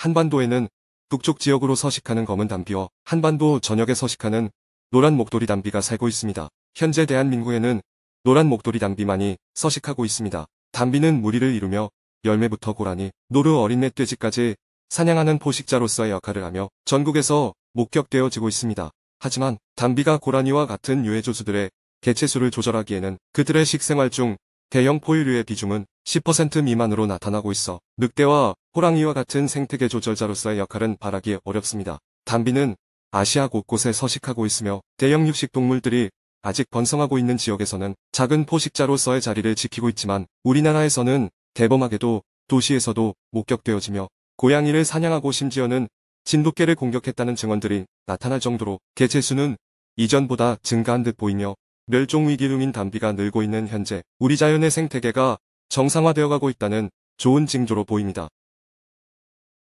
한반도에는 북쪽 지역으로 서식하는 검은 담비와 한반도 전역에 서식하는 노란 목도리 담비가 살고 있습니다. 현재 대한민국에는 노란 목도리 담비만이 서식하고 있습니다. 담비는 무리를 이루며 열매부터 고라니, 노르 어린 멧돼지까지 사냥하는 포식자로서의 역할을 하며 전국에서 목격되어지고 있습니다. 하지만 담비가 고라니와 같은 유해조수들의 개체수를 조절하기에는 그들의 식생활 중 대형 포유류의 비중은 10% 미만으로 나타나고 있어 늑대와 호랑이와 같은 생태계 조절자로서의 역할은 바라기 어렵습니다. 단비는 아시아 곳곳에 서식하고 있으며 대형 육식 동물들이 아직 번성하고 있는 지역에서는 작은 포식자로서의 자리를 지키고 있지만 우리나라에서는 대범하게도 도시에서도 목격되어지며 고양이를 사냥하고 심지어는 진돗개를 공격했다는 증언들이 나타날 정도로 개체수는 이전보다 증가한 듯 보이며 멸종위기 l 인단비가 늘고 있는 현재 우리 자연의 생태계가 정상화되어 가고 있다는 좋은 징조로 보입니다.